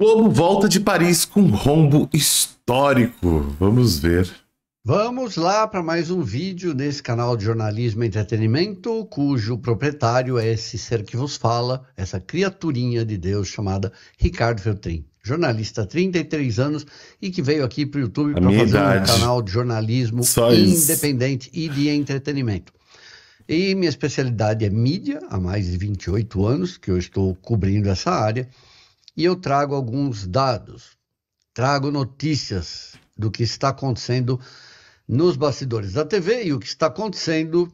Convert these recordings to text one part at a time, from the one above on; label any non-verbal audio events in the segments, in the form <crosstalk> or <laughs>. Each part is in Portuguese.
Globo volta de Paris com rombo histórico. Vamos ver. Vamos lá para mais um vídeo nesse canal de jornalismo e entretenimento, cujo proprietário é esse ser que vos fala, essa criaturinha de Deus chamada Ricardo Feltrin, jornalista, 33 anos e que veio aqui para o YouTube para fazer idade. um canal de jornalismo Só independente isso. e de entretenimento. E minha especialidade é mídia, há mais de 28 anos que eu estou cobrindo essa área e eu trago alguns dados, trago notícias do que está acontecendo nos bastidores da TV e o que está acontecendo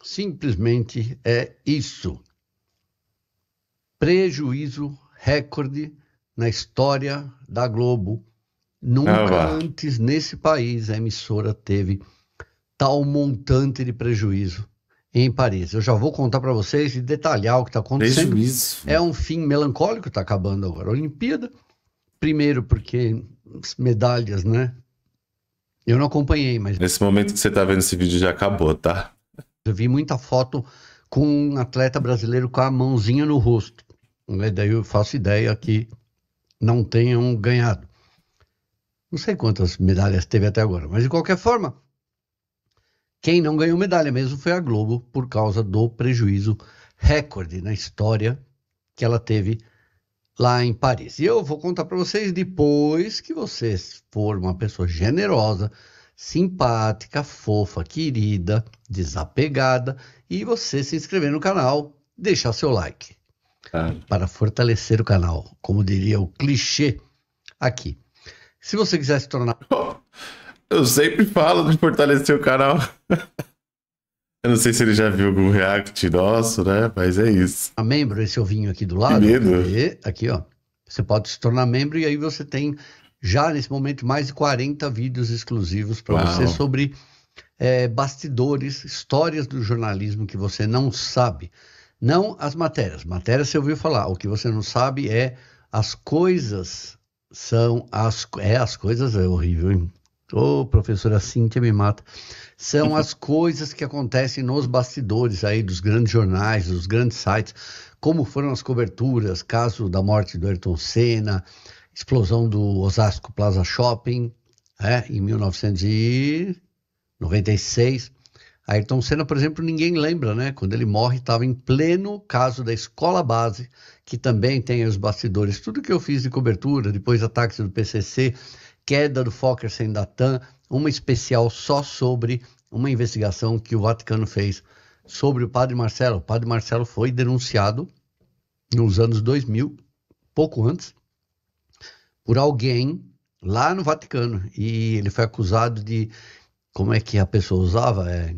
simplesmente é isso. Prejuízo recorde na história da Globo. Nunca ah, antes nesse país a emissora teve tal montante de prejuízo em Paris. Eu já vou contar para vocês e detalhar o que está acontecendo. Isso. É um fim melancólico, está acabando agora a Olimpíada. Primeiro porque medalhas, né? Eu não acompanhei, mas... Nesse momento que você está vendo esse vídeo já acabou, tá? Eu vi muita foto com um atleta brasileiro com a mãozinha no rosto. Né, daí eu faço ideia que não tenham ganhado. Não sei quantas medalhas teve até agora, mas de qualquer forma, quem não ganhou medalha mesmo foi a Globo, por causa do prejuízo recorde na história que ela teve lá em Paris. E eu vou contar para vocês depois que vocês for uma pessoa generosa, simpática, fofa, querida, desapegada e você se inscrever no canal, deixar seu like ah. para fortalecer o canal, como diria o clichê aqui. Se você quiser se tornar eu sempre falo de fortalecer o canal. Eu não sei se ele já viu algum react nosso, né? Mas é isso. A membro, esse ovinho aqui do lado. Que medo. Aqui, ó. Você pode se tornar membro e aí você tem, já nesse momento, mais de 40 vídeos exclusivos para você sobre é, bastidores, histórias do jornalismo que você não sabe. Não as matérias. Matérias você ouviu falar. O que você não sabe é as coisas são as. É, as coisas é horrível, hein? Ô, oh, professora Cíntia me mata. São <laughs> as coisas que acontecem nos bastidores aí dos grandes jornais, dos grandes sites, como foram as coberturas, caso da morte do Ayrton Senna, explosão do Osasco Plaza Shopping, né, em 1996. Ayrton Senna, por exemplo, ninguém lembra, né? Quando ele morre, estava em pleno caso da escola base, que também tem os bastidores. Tudo que eu fiz de cobertura, depois ataques do PCC, queda do Fokker sem da TAM, uma especial só sobre uma investigação que o Vaticano fez sobre o padre Marcelo. O padre Marcelo foi denunciado nos anos 2000, pouco antes, por alguém lá no Vaticano. E ele foi acusado de. Como é que a pessoa usava? É,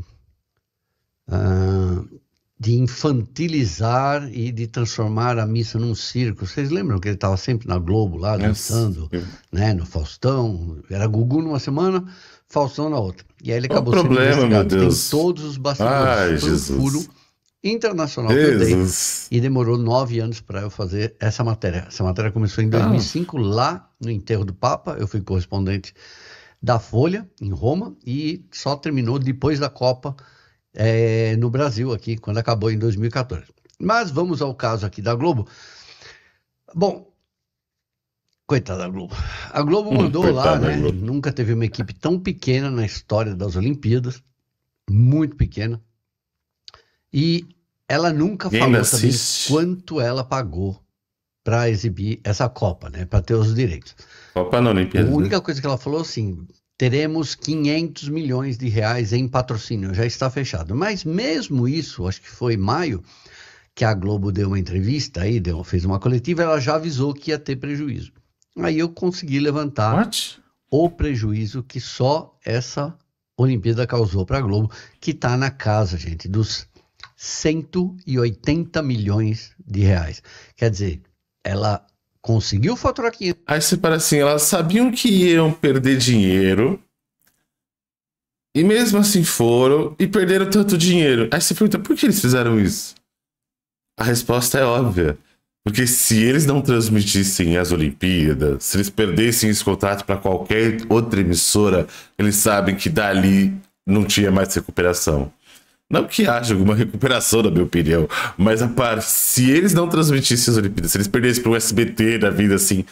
uh, de infantilizar e de transformar a missa num circo. Vocês lembram que ele estava sempre na Globo lá, dançando, né, no Faustão? Era Gugu numa semana, Faustão na outra. E aí ele acabou Qual sendo problema, meu Deus. todos os bastidores, Ai, um furo internacional que eu dei. E demorou nove anos para eu fazer essa matéria. Essa matéria começou em 2005, ah. lá no enterro do Papa. Eu fui correspondente da Folha, em Roma, e só terminou depois da Copa é, no Brasil aqui, quando acabou em 2014. Mas vamos ao caso aqui da Globo. Bom, coitada da Globo. A Globo hum, mandou hum, lá, né? Nunca teve uma equipe tão pequena na história das Olimpíadas, muito pequena. E ela nunca Quem falou também quanto ela pagou para exibir essa Copa, né? Para ter os direitos. Copa na Olimpíada. A né? única né? coisa que ela falou assim, teremos 500 milhões de reais em patrocínio, já está fechado. Mas mesmo isso, acho que foi maio, que a Globo deu uma entrevista aí, deu, fez uma coletiva, ela já avisou que ia ter prejuízo. Aí eu consegui levantar What? o prejuízo que só essa Olimpíada causou para a Globo, que está na casa, gente, dos 180 milhões de reais. Quer dizer, ela conseguiu faturar aqui Aí você para assim, elas sabiam que iam perder dinheiro. E mesmo assim foram e perderam tanto dinheiro. Aí você pergunta, por que eles fizeram isso? A resposta é óbvia. Porque se eles não transmitissem as Olimpíadas, se eles perdessem esse contrato para qualquer outra emissora, eles sabem que dali não tinha mais recuperação. Não que haja alguma recuperação, na minha opinião, mas a par, se eles não transmitissem as Olimpíadas, se eles perdessem para o SBT da vida assim,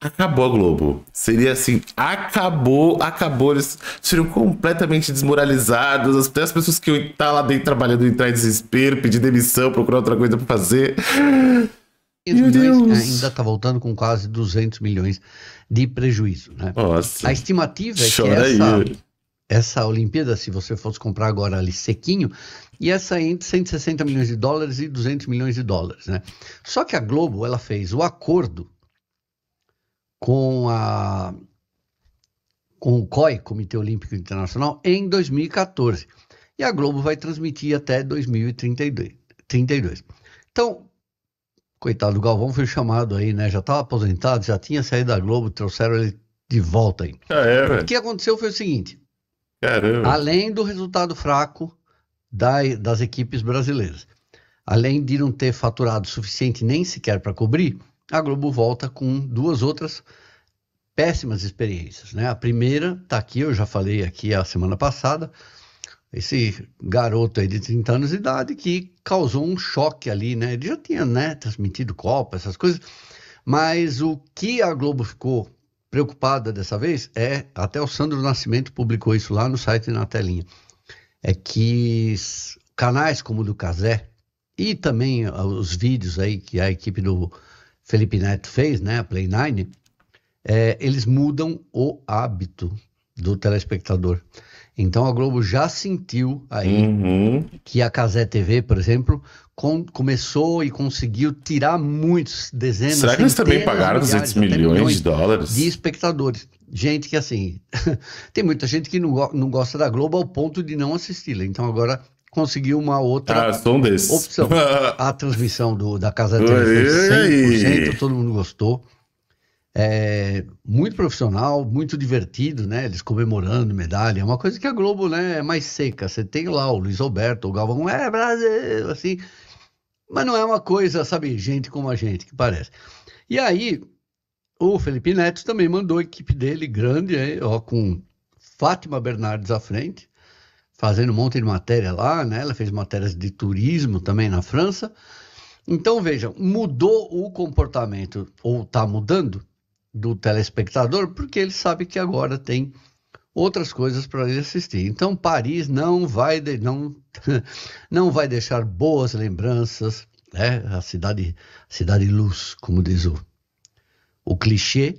acabou a Globo. Seria assim, acabou, acabou. Eles seriam completamente desmoralizados. Até as pessoas que iam tá lá dentro trabalhando entrar em desespero, pedir demissão, procurar outra coisa para fazer. Meu Deus. Ainda está voltando com quase 200 milhões de prejuízo. Né? Nossa. A estimativa é Chora que essa, aí essa Olimpíada, se você fosse comprar agora ali sequinho, ia sair entre 160 milhões de dólares e 200 milhões de dólares, né? Só que a Globo, ela fez o acordo com a com o COI, Comitê Olímpico Internacional, em 2014. E a Globo vai transmitir até 2032. 32. Então, coitado do Galvão foi chamado aí, né? Já estava aposentado, já tinha saído da Globo, trouxeram ele de volta aí. Ah, é, o que aconteceu foi o seguinte: Caramba. Além do resultado fraco da, das equipes brasileiras. Além de não ter faturado suficiente nem sequer para cobrir, a Globo volta com duas outras péssimas experiências. Né? A primeira está aqui, eu já falei aqui a semana passada, esse garoto aí de 30 anos de idade que causou um choque ali, né? Ele já tinha né, transmitido Copa, essas coisas, mas o que a Globo ficou preocupada dessa vez é, até o Sandro Nascimento publicou isso lá no site na telinha, é que canais como o do Casé e também ah, os vídeos aí que a equipe do Felipe Neto fez, né, a Play Nine, é, eles mudam o hábito do telespectador. Então a Globo já sentiu aí uhum. que a Casé TV, por exemplo, com, começou e conseguiu tirar muitos dezenas. Será que eles também pagaram 200 milhões, milhões de dólares? De espectadores. Gente que assim, <laughs> tem muita gente que não, não gosta da Globo ao ponto de não assisti-la. Então agora conseguiu uma outra ah, um opção. <laughs> a transmissão do, da Casa TV foi 100%, todo mundo gostou. É, muito profissional, muito divertido, né? Eles comemorando medalha. É uma coisa que a Globo né, é mais seca. Você tem lá o Luiz Alberto, o Galvão, é Brasil, assim. Mas não é uma coisa, sabe, gente como a gente, que parece. E aí, o Felipe Neto também mandou a equipe dele grande, ó, com Fátima Bernardes à frente, fazendo um monte de matéria lá, né? Ela fez matérias de turismo também na França. Então, vejam, mudou o comportamento, ou está mudando, do telespectador, porque ele sabe que agora tem outras coisas para ele assistir. Então Paris não vai de, não <laughs> não vai deixar boas lembranças, né? A cidade cidade luz, como diz o o clichê,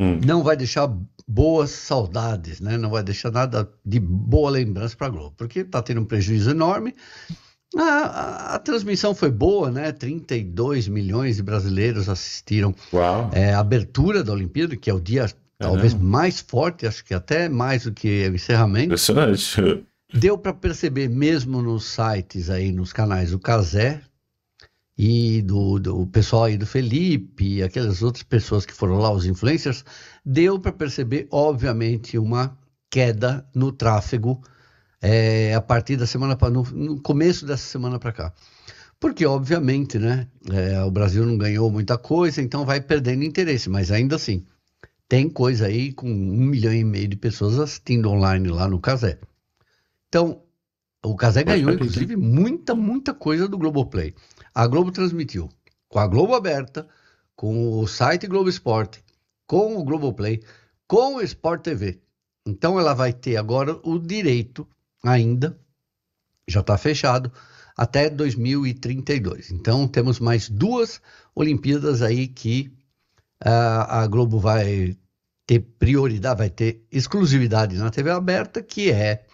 hum. não vai deixar boas saudades, né? Não vai deixar nada de boa lembrança para a Globo, porque está tendo um prejuízo enorme a, a, a, transmissão foi boa, né? 32 milhões de brasileiros assistiram é, a abertura da Olimpíada, que é o dia talvez mais forte, acho que até mais do que o encerramento. Impressionante. Deu para perceber mesmo nos sites aí, nos canais do Casé e do, do pessoal aí do Felipe e aquelas outras pessoas que foram lá, os influencers, deu para perceber, obviamente, uma queda no tráfego é, a partir da semana para no, no começo dessa semana para cá. Porque, obviamente, né, é, o Brasil não ganhou muita coisa, então vai perdendo interesse, mas ainda assim, tem coisa aí com um milhão e meio de pessoas assistindo online lá no Casé. Então, o Casé ganhou, inclusive, muita, muita coisa do Globoplay. A Globo transmitiu com a Globo aberta, com o site Globo Esporte, com o Globoplay, com o Sport TV. Então ela vai ter agora o direito ainda, já está fechado, até 2032. Então temos mais duas Olimpíadas aí que uh, a Globo vai ter prioridade, vai ter exclusividade na TV aberta, que é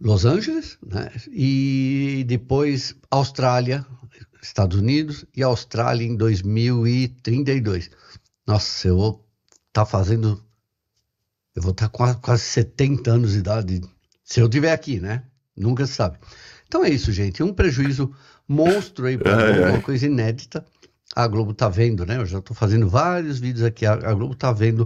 Los Angeles, né? E depois Austrália, Estados Unidos e Austrália em 2032. Nossa, eu vou estar tá fazendo. Eu vou estar tá quase, quase 70 anos de idade se eu tiver aqui, né? Nunca se sabe. Então é isso, gente. Um prejuízo monstro aí para <laughs> ai, uma coisa inédita. A Globo tá vendo, né? Eu já estou fazendo vários vídeos aqui. A, Globo tá vendo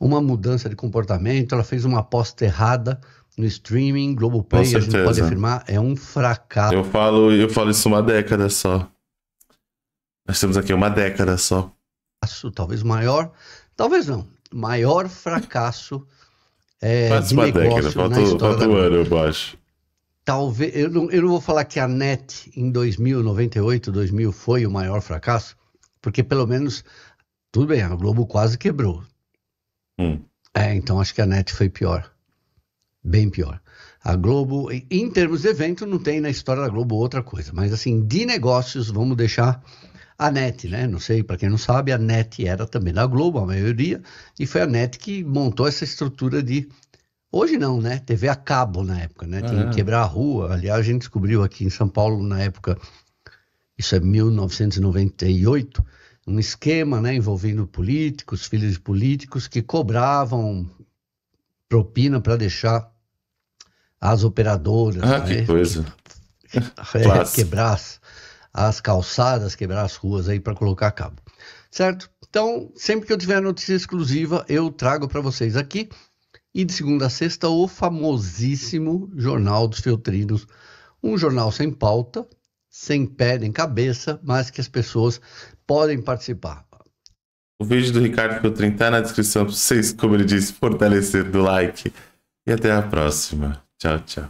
uma mudança de comportamento. Ela fez uma aposta errada no streaming, Play, a gente pode afirmar, é um fracasso. Eu falo, eu falo isso uma década só. Nós temos aqui uma década só. Talvez maior, talvez não, maior fracasso é, Faz uma década, falta um ano, eu acho. Talvez, eu não, eu não vou falar que a NET em 2000, 98, 2000 foi o maior fracasso, porque pelo menos, tudo bem, a Globo quase quebrou. Hum. É, então acho que a NET foi pior, bem pior. A Globo, em termos de evento, não tem na história da Globo outra coisa, mas assim, de negócios, vamos deixar a NET, né? Não sei, para quem não sabe, a NET era também da Globo, a maioria, e foi a NET que montou essa estrutura de. Hoje não, né? TV a cabo na época, né? Tinha que quebrar a rua. Aliás, a gente descobriu aqui em São Paulo, na época, isso é 1998, um esquema né, envolvendo políticos, filhos de políticos, que cobravam propina para deixar as operadoras ah, né? que coisa. <laughs> É, quebrar as, as calçadas, quebrar as ruas aí para colocar cabo, certo? Então, sempre que eu tiver notícia exclusiva, eu trago para vocês aqui. E de segunda a sexta, o famosíssimo Jornal dos Feltrinos, um jornal sem pauta, sem pé nem cabeça, mas que as pessoas podem participar. O vídeo do Ricardo Feltrin está na descrição para vocês, como ele disse, fortalecer do like. E até a próxima. Tchau, tchau.